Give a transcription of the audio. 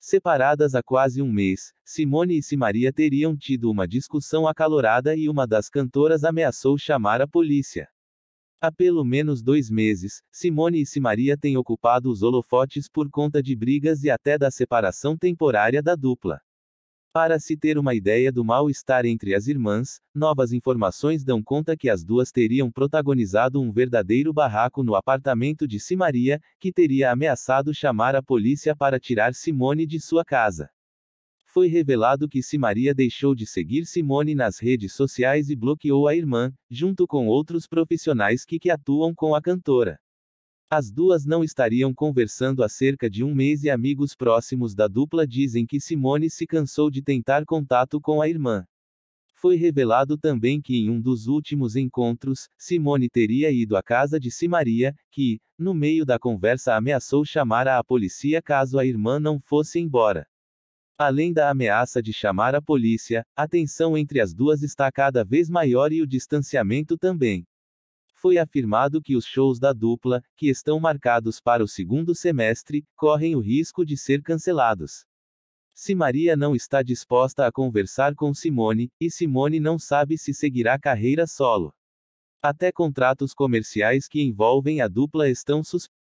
Separadas há quase um mês, Simone e Simaria teriam tido uma discussão acalorada e uma das cantoras ameaçou chamar a polícia. Há pelo menos dois meses, Simone e Simaria têm ocupado os holofotes por conta de brigas e até da separação temporária da dupla. Para se ter uma ideia do mal-estar entre as irmãs, novas informações dão conta que as duas teriam protagonizado um verdadeiro barraco no apartamento de Simaria, que teria ameaçado chamar a polícia para tirar Simone de sua casa. Foi revelado que Simaria deixou de seguir Simone nas redes sociais e bloqueou a irmã, junto com outros profissionais que, que atuam com a cantora. As duas não estariam conversando há cerca de um mês e amigos próximos da dupla dizem que Simone se cansou de tentar contato com a irmã. Foi revelado também que em um dos últimos encontros, Simone teria ido à casa de Simaria, que, no meio da conversa, ameaçou chamar a polícia caso a irmã não fosse embora. Além da ameaça de chamar a polícia, a tensão entre as duas está cada vez maior e o distanciamento também foi afirmado que os shows da dupla, que estão marcados para o segundo semestre, correm o risco de ser cancelados. Se Maria não está disposta a conversar com Simone, e Simone não sabe se seguirá carreira solo. Até contratos comerciais que envolvem a dupla estão suspensos.